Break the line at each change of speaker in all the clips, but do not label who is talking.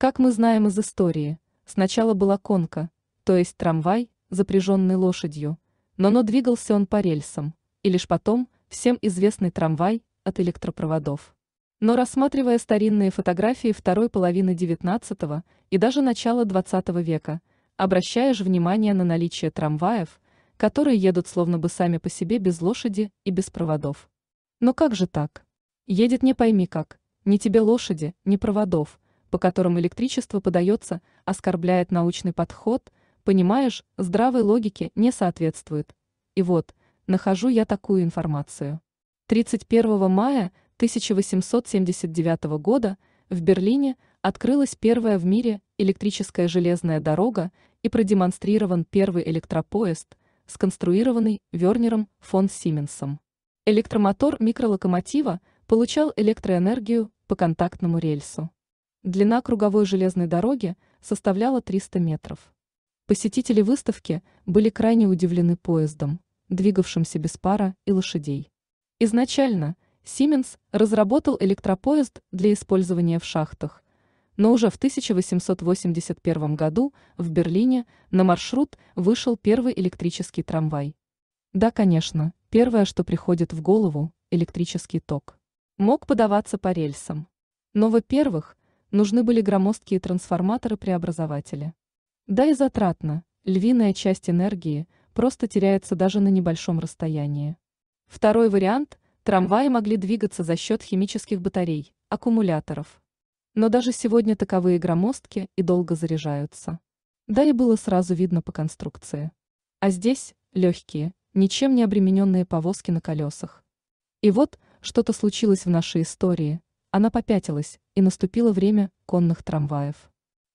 Как мы знаем из истории, сначала была конка, то есть трамвай, запряженный лошадью, но но двигался он по рельсам, и лишь потом всем известный трамвай от электропроводов. Но рассматривая старинные фотографии второй половины XIX и даже начала XX века, обращаешь внимание на наличие трамваев, которые едут словно бы сами по себе без лошади и без проводов. Но как же так? Едет не пойми как, ни тебе лошади, ни проводов, по которым электричество подается, оскорбляет научный подход, понимаешь, здравой логике не соответствует. И вот, нахожу я такую информацию. 31 мая 1879 года в Берлине открылась первая в мире электрическая железная дорога и продемонстрирован первый электропоезд, сконструированный Вернером фон Сименсом. Электромотор микролокомотива получал электроэнергию по контактному рельсу. Длина круговой железной дороги составляла 300 метров. Посетители выставки были крайне удивлены поездом, двигавшимся без пара и лошадей. Изначально Сименс разработал электропоезд для использования в шахтах, но уже в 1881 году в Берлине на маршрут вышел первый электрический трамвай. Да, конечно, первое, что приходит в голову – электрический ток. Мог подаваться по рельсам. Но, во-первых, нужны были громоздкие трансформаторы-преобразователи. Да и затратно, львиная часть энергии просто теряется даже на небольшом расстоянии. Второй вариант – трамваи могли двигаться за счет химических батарей, аккумуляторов. Но даже сегодня таковые громоздки и долго заряжаются. Да и было сразу видно по конструкции. А здесь – легкие, ничем не обремененные повозки на колесах. И вот что-то случилось в нашей истории. Она попятилась, и наступило время конных трамваев.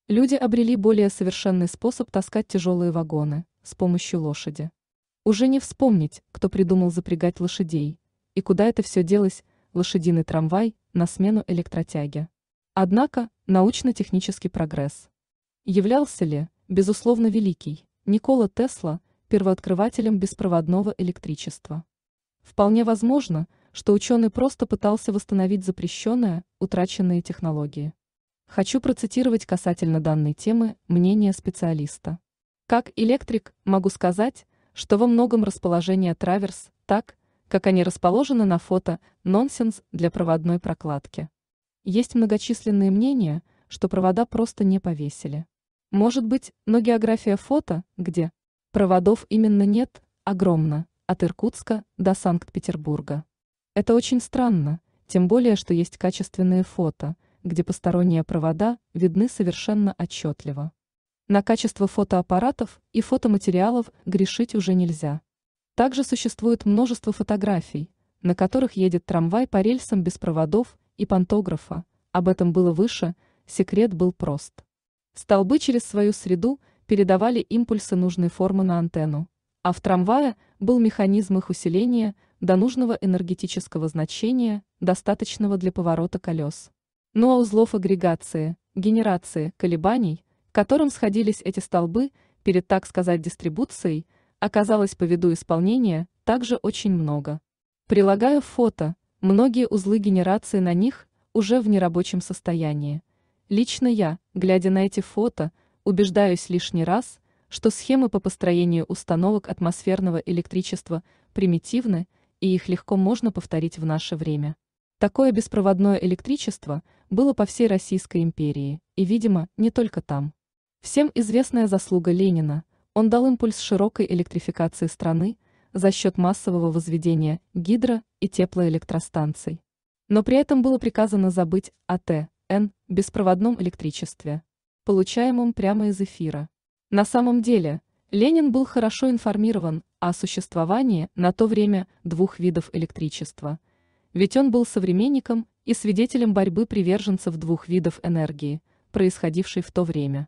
Люди обрели более совершенный способ таскать тяжелые вагоны с помощью лошади. Уже не вспомнить, кто придумал запрягать лошадей, и куда это все делось, лошадиный трамвай на смену электротяге. Однако, научно-технический прогресс. Являлся ли, безусловно, великий, Никола Тесла первооткрывателем беспроводного электричества? Вполне возможно, что ученый просто пытался восстановить запрещенные, утраченные технологии. Хочу процитировать касательно данной темы мнение специалиста. Как электрик могу сказать, что во многом расположение траверс так, как они расположены на фото, нонсенс для проводной прокладки. Есть многочисленные мнения, что провода просто не повесили. Может быть, но география фото, где проводов именно нет, огромна, от Иркутска до Санкт-Петербурга. Это очень странно, тем более, что есть качественные фото, где посторонние провода видны совершенно отчетливо. На качество фотоаппаратов и фотоматериалов грешить уже нельзя. Также существует множество фотографий, на которых едет трамвай по рельсам без проводов и пантографа. Об этом было выше, секрет был прост. Столбы через свою среду передавали импульсы нужной формы на антенну, а в трамвае был механизм их усиления – до нужного энергетического значения, достаточного для поворота колес. Ну а узлов агрегации, генерации, колебаний, к которым сходились эти столбы перед, так сказать, дистрибуцией, оказалось по виду исполнения также очень много. Прилагаю фото, многие узлы генерации на них уже в нерабочем состоянии. Лично я, глядя на эти фото, убеждаюсь лишний раз, что схемы по построению установок атмосферного электричества примитивны – и их легко можно повторить в наше время. Такое беспроводное электричество было по всей Российской империи, и, видимо, не только там. Всем известная заслуга Ленина, он дал импульс широкой электрификации страны за счет массового возведения гидро- и теплоэлектростанций. Но при этом было приказано забыть о а ТН беспроводном электричестве, получаемом прямо из эфира. На самом деле, Ленин был хорошо информирован о существовании на то время двух видов электричества. Ведь он был современником и свидетелем борьбы приверженцев двух видов энергии, происходившей в то время.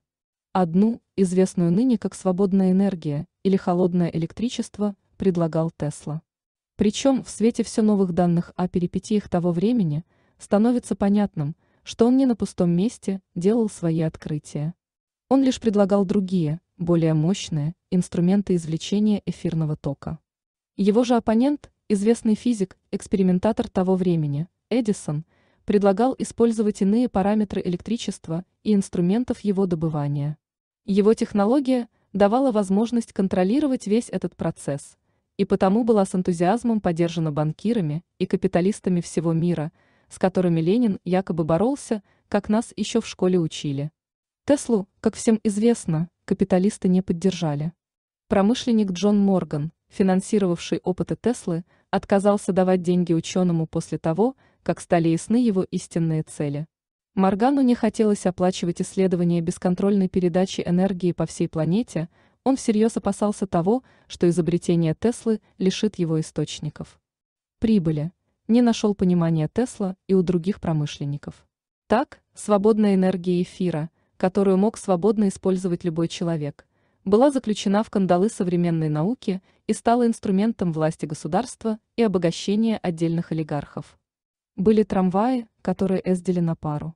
Одну, известную ныне как свободная энергия или холодное электричество, предлагал Тесла. Причем в свете все новых данных о перипетиях того времени становится понятным, что он не на пустом месте делал свои открытия. Он лишь предлагал другие – более мощные инструменты извлечения эфирного тока. Его же оппонент, известный физик, экспериментатор того времени, Эдисон, предлагал использовать иные параметры электричества и инструментов его добывания. Его технология давала возможность контролировать весь этот процесс, и потому была с энтузиазмом поддержана банкирами и капиталистами всего мира, с которыми Ленин якобы боролся, как нас еще в школе учили. Теслу, как всем известно, капиталисты не поддержали. Промышленник Джон Морган, финансировавший опыты Теслы, отказался давать деньги ученому после того, как стали ясны его истинные цели. Моргану не хотелось оплачивать исследования бесконтрольной передачи энергии по всей планете, он всерьез опасался того, что изобретение Теслы лишит его источников. Прибыли. Не нашел понимания Тесла и у других промышленников. Так, свободная энергия эфира – которую мог свободно использовать любой человек, была заключена в кандалы современной науки и стала инструментом власти государства и обогащения отдельных олигархов. Были трамваи, которые ездили на пару.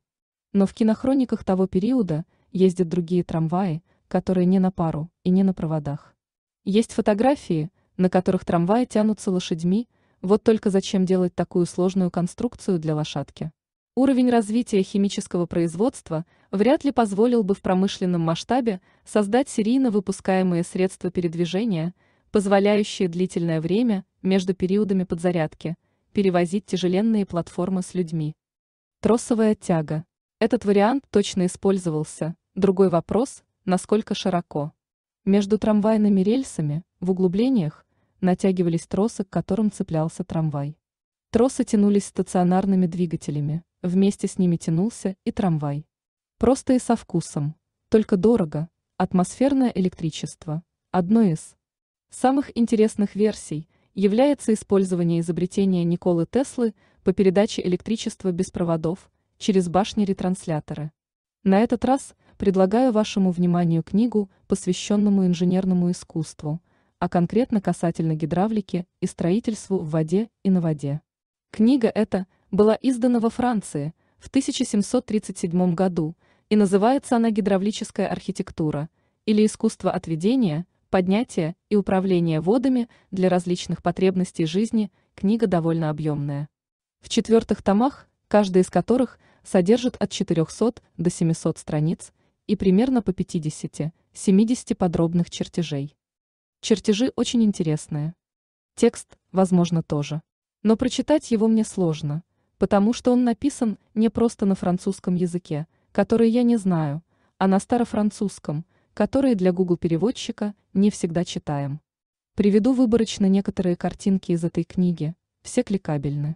Но в кинохрониках того периода ездят другие трамваи, которые не на пару и не на проводах. Есть фотографии, на которых трамваи тянутся лошадьми, вот только зачем делать такую сложную конструкцию для лошадки. Уровень развития химического производства вряд ли позволил бы в промышленном масштабе создать серийно выпускаемые средства передвижения, позволяющие длительное время между периодами подзарядки перевозить тяжеленные платформы с людьми. Тросовая тяга. Этот вариант точно использовался. Другой вопрос, насколько широко. Между трамвайными рельсами в углублениях натягивались тросы, к которым цеплялся трамвай. Тросы тянулись стационарными двигателями. Вместе с ними тянулся и трамвай. Просто и со вкусом. Только дорого. Атмосферное электричество. Одно из самых интересных версий является использование изобретения Николы Теслы по передаче электричества без проводов через башни-ретрансляторы. На этот раз предлагаю вашему вниманию книгу, посвященному инженерному искусству, а конкретно касательно гидравлики и строительству в воде и на воде. Книга эта – была издана во Франции в 1737 году, и называется она гидравлическая архитектура или искусство отведения, поднятия и управления водами для различных потребностей жизни, книга довольно объемная. В четвертых томах, каждый из которых содержит от 400 до 700 страниц и примерно по 50-70 подробных чертежей. Чертежи очень интересные. Текст, возможно, тоже. Но прочитать его мне сложно, потому что он написан не просто на французском языке, который я не знаю, а на старофранцузском, который для Google-переводчика не всегда читаем. Приведу выборочно некоторые картинки из этой книги, все кликабельны.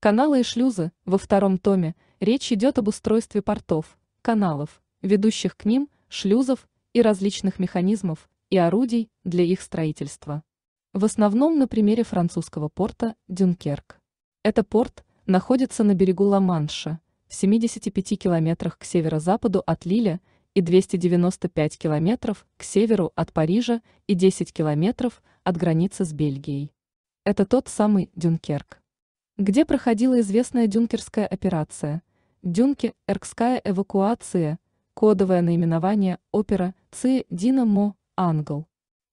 Каналы и шлюзы во втором томе речь идет об устройстве портов, каналов, ведущих к ним, шлюзов и различных механизмов и орудий для их строительства. В основном на примере французского порта Дюнкерк. Это порт, находится на берегу Ла-Манша, в 75 километрах к северо-западу от Лиля и 295 километров к северу от Парижа и 10 километров от границы с Бельгией. Это тот самый Дюнкерк, где проходила известная дюнкерская операция «Дюнке Эркская эвакуация», кодовое наименование опера «Ци Динамо Англ».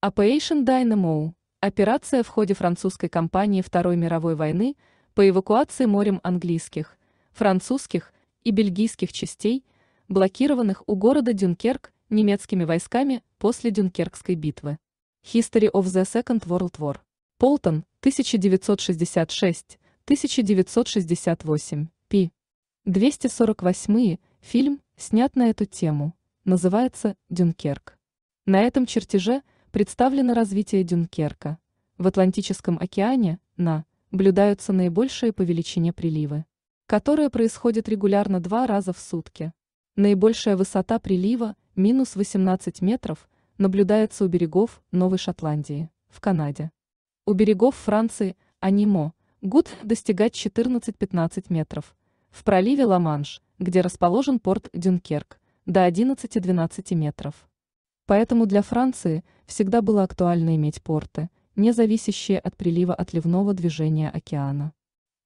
Operation Dynamo – операция в ходе французской кампании Второй мировой войны – по эвакуации морем английских, французских и бельгийских частей, блокированных у города Дюнкерк немецкими войсками после Дюнкеркской битвы. History of the Second World War. Полтон, 1966-1968, p. 248 фильм снят на эту тему, называется «Дюнкерк». На этом чертеже представлено развитие Дюнкерка. В Атлантическом океане, на наблюдаются наибольшие по величине приливы, которые происходят регулярно два раза в сутки. Наибольшая высота прилива, минус 18 метров, наблюдается у берегов Новой Шотландии, в Канаде. У берегов Франции, Анимо, гуд достигать 14-15 метров. В проливе Ла-Манш, где расположен порт Дюнкерк, до 11-12 метров. Поэтому для Франции всегда было актуально иметь порты – не зависящие от прилива отливного движения океана.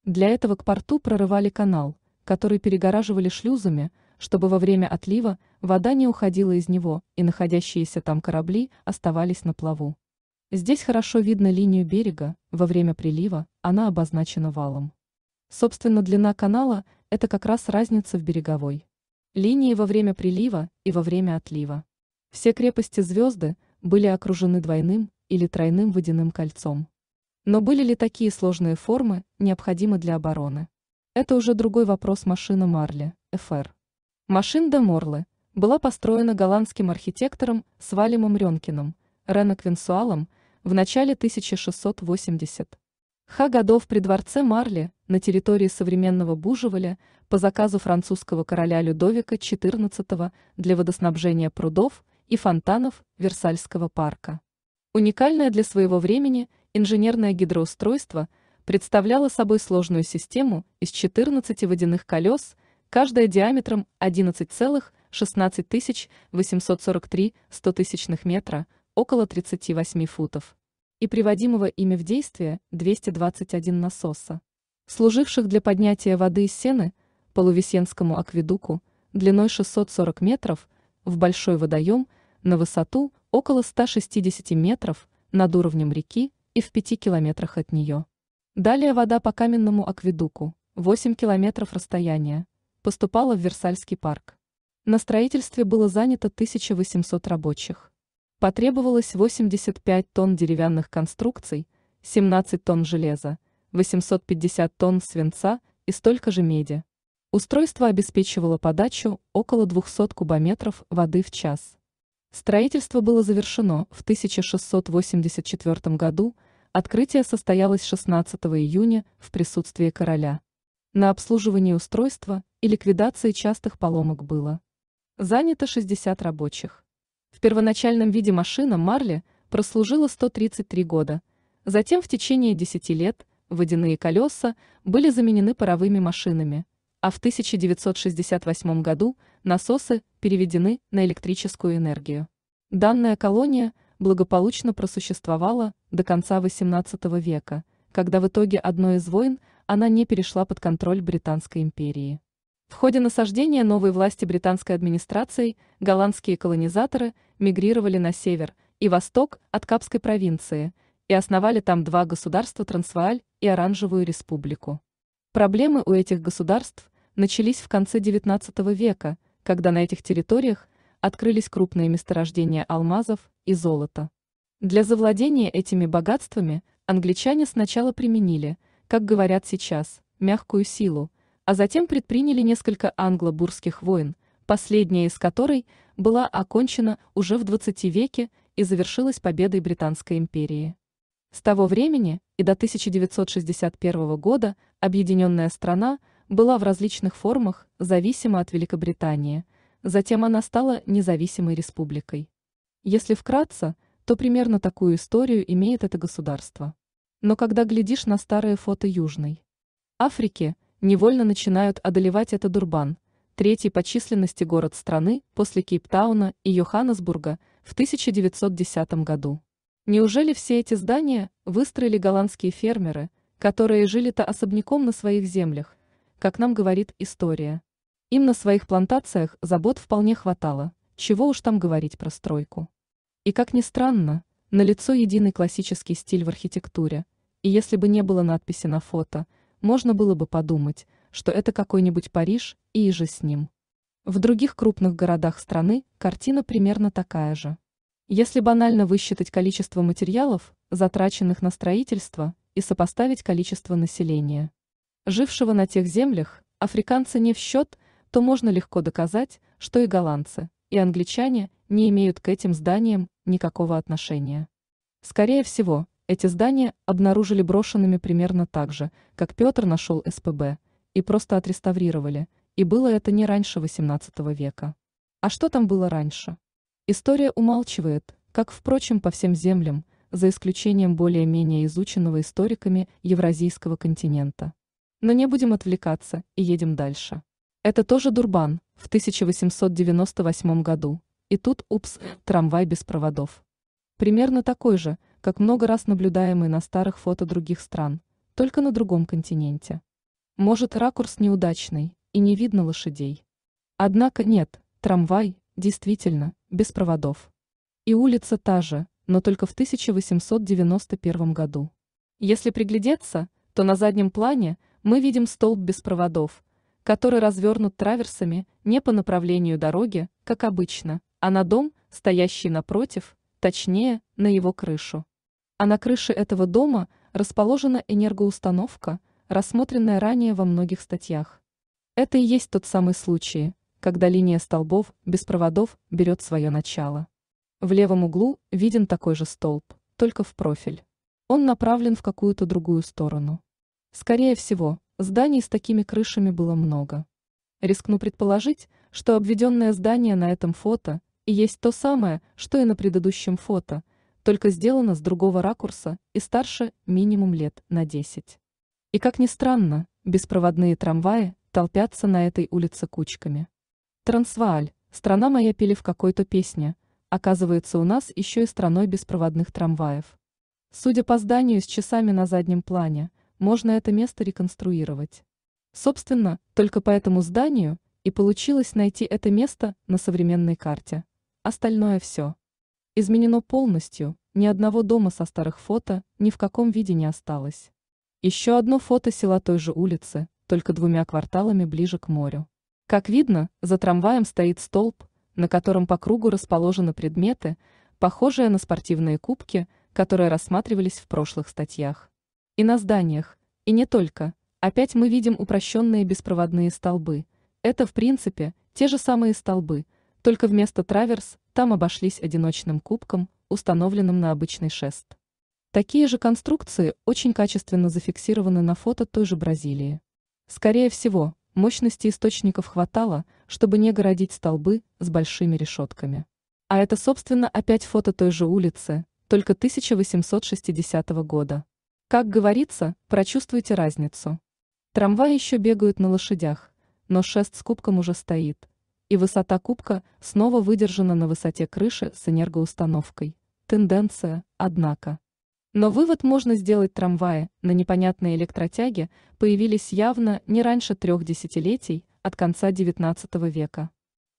Для этого к порту прорывали канал, который перегораживали шлюзами, чтобы во время отлива вода не уходила из него и находящиеся там корабли оставались на плаву. Здесь хорошо видно линию берега, во время прилива она обозначена валом. Собственно, длина канала – это как раз разница в береговой линии во время прилива и во время отлива. Все крепости звезды были окружены двойным, или тройным водяным кольцом. Но были ли такие сложные формы необходимы для обороны? Это уже другой вопрос машина Марли, ФР. Машина де Морле была построена голландским архитектором Свалимом Ренкиным, Рена Квинсуалом, в начале 1680. Ха годов при дворце Марли на территории современного Бужеволя по заказу французского короля Людовика XIV для водоснабжения прудов и фонтанов Версальского парка. Уникальное для своего времени инженерное гидроустройство представляло собой сложную систему из 14 водяных колес, каждая диаметром 11,16 843 100 метра, около 38 футов, и приводимого ими в действие 221 насоса, служивших для поднятия воды из сены полувесенскому акведуку длиной 640 метров в большой водоем на высоту около 160 метров над уровнем реки и в 5 километрах от нее. Далее вода по каменному акведуку, 8 километров расстояния, поступала в Версальский парк. На строительстве было занято 1800 рабочих. Потребовалось 85 тонн деревянных конструкций, 17 тонн железа, 850 тонн свинца и столько же меди. Устройство обеспечивало подачу около 200 кубометров воды в час. Строительство было завершено в 1684 году, открытие состоялось 16 июня в присутствии короля. На обслуживание устройства и ликвидации частых поломок было занято 60 рабочих. В первоначальном виде машина Марли прослужила 133 года, затем в течение 10 лет водяные колеса были заменены паровыми машинами – а в 1968 году насосы переведены на электрическую энергию. Данная колония благополучно просуществовала до конца XVIII века, когда в итоге одной из войн она не перешла под контроль Британской империи. В ходе насаждения новой власти британской администрацией голландские колонизаторы мигрировали на север и восток от Капской провинции и основали там два государства Трансвааль и Оранжевую республику. Проблемы у этих государств начались в конце XIX века, когда на этих территориях открылись крупные месторождения алмазов и золота. Для завладения этими богатствами англичане сначала применили, как говорят сейчас, мягкую силу, а затем предприняли несколько англо-бурских войн, последняя из которой была окончена уже в 20 веке и завершилась победой Британской империи. С того времени и до 1961 года объединенная страна – была в различных формах зависима от Великобритании, затем она стала независимой республикой. Если вкратце, то примерно такую историю имеет это государство. Но когда глядишь на старые фото Южной Африки, невольно начинают одолевать это Дурбан, третий по численности город страны после Кейптауна и Йоханнесбурга в 1910 году. Неужели все эти здания выстроили голландские фермеры, которые жили-то особняком на своих землях, как нам говорит история. Им на своих плантациях забот вполне хватало, чего уж там говорить про стройку. И как ни странно, на лицо единый классический стиль в архитектуре, и если бы не было надписи на фото, можно было бы подумать, что это какой-нибудь Париж и, иже с ним. В других крупных городах страны картина примерно такая же. Если банально высчитать количество материалов, затраченных на строительство, и сопоставить количество населения – жившего на тех землях, африканцы не в счет, то можно легко доказать, что и голландцы, и англичане не имеют к этим зданиям никакого отношения. Скорее всего, эти здания обнаружили брошенными примерно так же, как Петр нашел СПБ, и просто отреставрировали, и было это не раньше XVIII века. А что там было раньше? История умалчивает, как, впрочем, по всем землям, за исключением более-менее изученного историками Евразийского континента. Но не будем отвлекаться и едем дальше. Это тоже Дурбан в 1898 году. И тут, упс, трамвай без проводов. Примерно такой же, как много раз наблюдаемый на старых фото других стран, только на другом континенте. Может, ракурс неудачный, и не видно лошадей. Однако нет, трамвай, действительно, без проводов. И улица та же, но только в 1891 году. Если приглядеться, то на заднем плане мы видим столб без проводов, который развернут траверсами не по направлению дороги, как обычно, а на дом, стоящий напротив, точнее, на его крышу. А на крыше этого дома расположена энергоустановка, рассмотренная ранее во многих статьях. Это и есть тот самый случай, когда линия столбов без проводов берет свое начало. В левом углу виден такой же столб, только в профиль. Он направлен в какую-то другую сторону. Скорее всего, зданий с такими крышами было много. Рискну предположить, что обведенное здание на этом фото и есть то самое, что и на предыдущем фото, только сделано с другого ракурса и старше минимум лет на 10. И как ни странно, беспроводные трамваи толпятся на этой улице кучками. Трансвааль, страна моя пели в какой-то песне, оказывается у нас еще и страной беспроводных трамваев. Судя по зданию с часами на заднем плане – можно это место реконструировать. Собственно, только по этому зданию и получилось найти это место на современной карте. Остальное все. Изменено полностью, ни одного дома со старых фото ни в каком виде не осталось. Еще одно фото села той же улицы, только двумя кварталами ближе к морю. Как видно, за трамваем стоит столб, на котором по кругу расположены предметы, похожие на спортивные кубки, которые рассматривались в прошлых статьях и на зданиях, и не только. Опять мы видим упрощенные беспроводные столбы. Это, в принципе, те же самые столбы, только вместо траверс там обошлись одиночным кубком, установленным на обычный шест. Такие же конструкции очень качественно зафиксированы на фото той же Бразилии. Скорее всего, мощности источников хватало, чтобы не городить столбы с большими решетками. А это, собственно, опять фото той же улицы, только 1860 года. Как говорится, прочувствуйте разницу. Трамваи еще бегают на лошадях, но шест с кубком уже стоит. И высота кубка снова выдержана на высоте крыши с энергоустановкой. Тенденция, однако. Но вывод можно сделать трамваи на непонятной электротяге появились явно не раньше трех десятилетий от конца XIX века.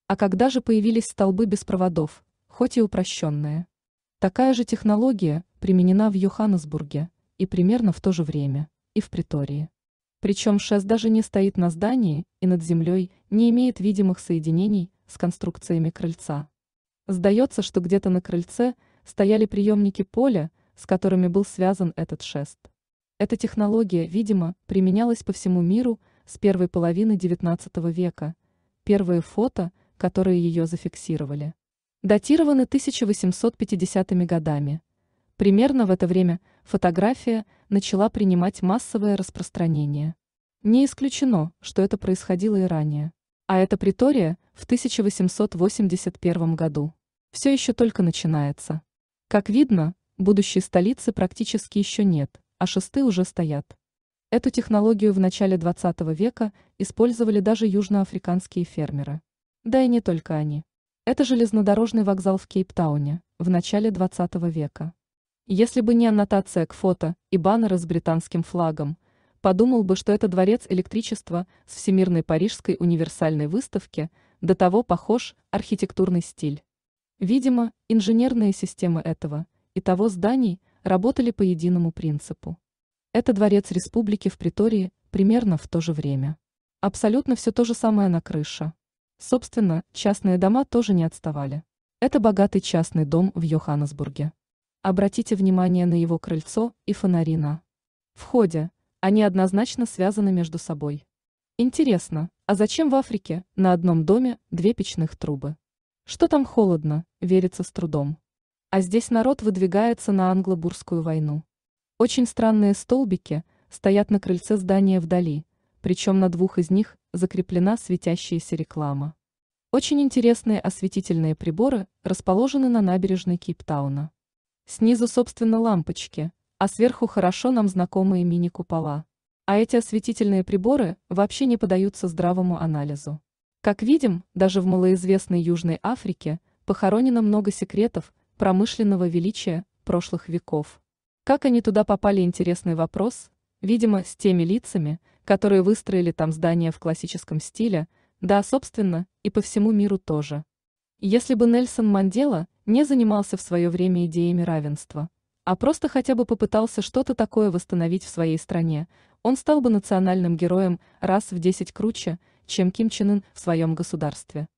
А когда же появились столбы без проводов, хоть и упрощенные? Такая же технология применена в Йоханнесбурге – и примерно в то же время, и в притории. Причем шест даже не стоит на здании и над землей не имеет видимых соединений с конструкциями крыльца. Сдается, что где-то на крыльце стояли приемники поля, с которыми был связан этот шест. Эта технология, видимо, применялась по всему миру с первой половины XIX века. Первые фото, которые ее зафиксировали, датированы 1850-ми годами. Примерно в это время фотография начала принимать массовое распространение. Не исключено, что это происходило и ранее. А это притория в 1881 году. Все еще только начинается. Как видно, будущей столицы практически еще нет, а шесты уже стоят. Эту технологию в начале 20 века использовали даже южноафриканские фермеры. Да и не только они. Это железнодорожный вокзал в Кейптауне в начале 20 века. Если бы не аннотация к фото и баннеры с британским флагом, подумал бы, что это дворец электричества с Всемирной Парижской универсальной выставки, до того похож архитектурный стиль. Видимо, инженерные системы этого и того зданий работали по единому принципу. Это дворец республики в Притории примерно в то же время. Абсолютно все то же самое на крыше. Собственно, частные дома тоже не отставали. Это богатый частный дом в Йоханнесбурге. Обратите внимание на его крыльцо и фонари на входе. Они однозначно связаны между собой. Интересно, а зачем в Африке на одном доме две печных трубы? Что там холодно, верится с трудом. А здесь народ выдвигается на англобурскую войну. Очень странные столбики стоят на крыльце здания вдали, причем на двух из них закреплена светящаяся реклама. Очень интересные осветительные приборы расположены на набережной Кейптауна. Снизу, собственно, лампочки, а сверху хорошо нам знакомые мини-купола. А эти осветительные приборы вообще не поддаются здравому анализу. Как видим, даже в малоизвестной Южной Африке похоронено много секретов промышленного величия прошлых веков. Как они туда попали, интересный вопрос, видимо, с теми лицами, которые выстроили там здания в классическом стиле, да, собственно, и по всему миру тоже. Если бы Нельсон Мандела – не занимался в свое время идеями равенства, а просто хотя бы попытался что-то такое восстановить в своей стране, он стал бы национальным героем раз в десять круче, чем Ким Чен Ын в своем государстве.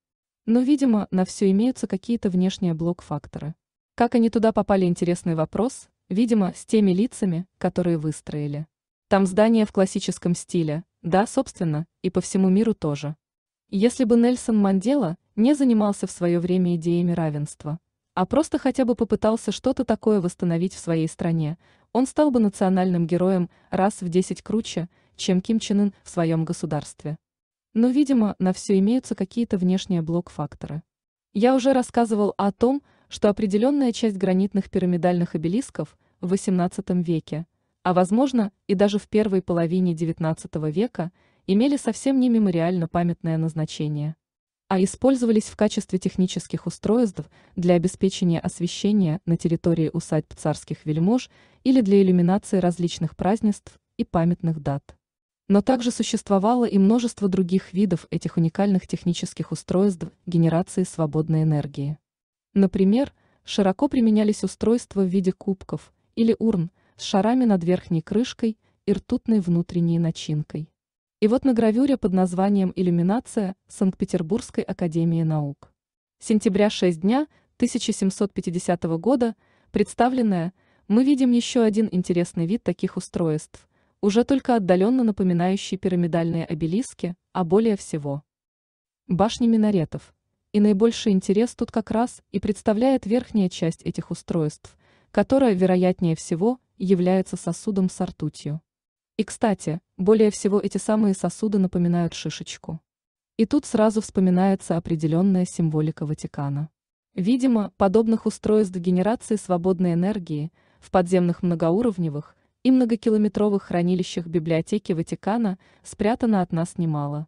Но, видимо, на все имеются какие-то внешние блок-факторы. Как они туда попали, интересный вопрос, видимо, с теми лицами, которые выстроили. Там здание в классическом стиле, да, собственно, и по всему миру тоже. Если бы Нельсон Мандела не занимался в свое время идеями равенства, а просто хотя бы попытался что-то такое восстановить в своей стране, он стал бы национальным героем раз в десять круче, чем Ким Чен Ын в своем государстве. Но, видимо, на все имеются какие-то внешние блок-факторы. Я уже рассказывал о том, что определенная часть гранитных пирамидальных обелисков в XVIII веке, а возможно и даже в первой половине XIX века, имели совсем не мемориально памятное назначение а использовались в качестве технических устройств для обеспечения освещения на территории усадьб царских вельмож или для иллюминации различных празднеств и памятных дат. Но также существовало и множество других видов этих уникальных технических устройств генерации свободной энергии. Например, широко применялись устройства в виде кубков или урн с шарами над верхней крышкой и ртутной внутренней начинкой. И вот на гравюре под названием «Иллюминация» Санкт-Петербургской академии наук. Сентября 6 дня 1750 года, представленная, мы видим еще один интересный вид таких устройств, уже только отдаленно напоминающий пирамидальные обелиски, а более всего. Башни минаретов. И наибольший интерес тут как раз и представляет верхняя часть этих устройств, которая, вероятнее всего, является сосудом с ртутью. И, кстати, более всего эти самые сосуды напоминают шишечку. И тут сразу вспоминается определенная символика Ватикана. Видимо, подобных устройств генерации свободной энергии в подземных многоуровневых и многокилометровых хранилищах библиотеки Ватикана спрятано от нас немало.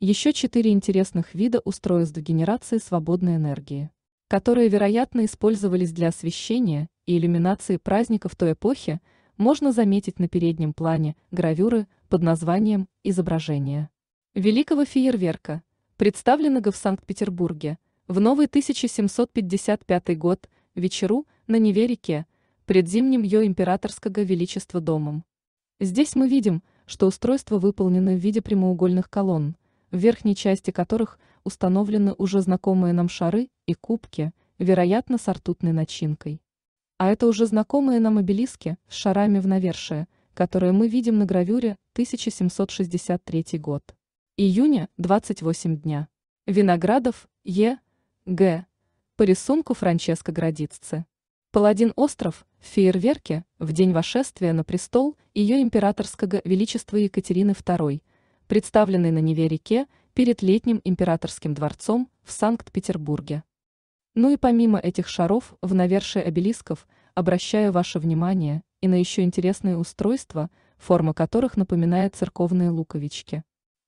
Еще четыре интересных вида устройств генерации свободной энергии, которые, вероятно, использовались для освещения и иллюминации праздников той эпохи, можно заметить на переднем плане гравюры под названием «Изображение». Великого фейерверка представленного в Санкт-Петербурге в новый 1755 год вечеру на Неверике пред зимним ее императорского величества домом. Здесь мы видим, что устройство выполнено в виде прямоугольных колонн, в верхней части которых установлены уже знакомые нам шары и кубки, вероятно, с ртутной начинкой. А это уже знакомые нам обелиски с шарами в навершие, которые мы видим на гравюре 1763 год. Июня, 28 дня. Виноградов, Е. Г. По рисунку Франческо Градиццы. Паладин остров в фейерверке в день вошествия на престол ее императорского величества Екатерины II, представленный на Неве-реке перед летним императорским дворцом в Санкт-Петербурге. Ну и помимо этих шаров, в навершие обелисков обращаю ваше внимание и на еще интересные устройства, форма которых напоминает церковные луковички.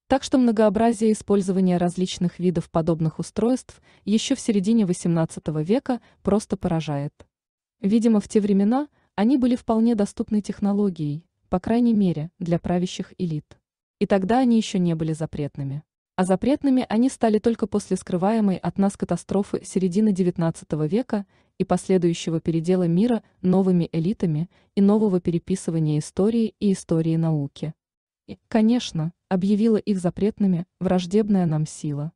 Так что многообразие использования различных видов подобных устройств еще в середине XVIII века просто поражает. Видимо, в те времена они были вполне доступной технологией, по крайней мере, для правящих элит. И тогда они еще не были запретными а запретными они стали только после скрываемой от нас катастрофы середины XIX века и последующего передела мира новыми элитами и нового переписывания истории и истории науки. И, конечно, объявила их запретными враждебная нам сила.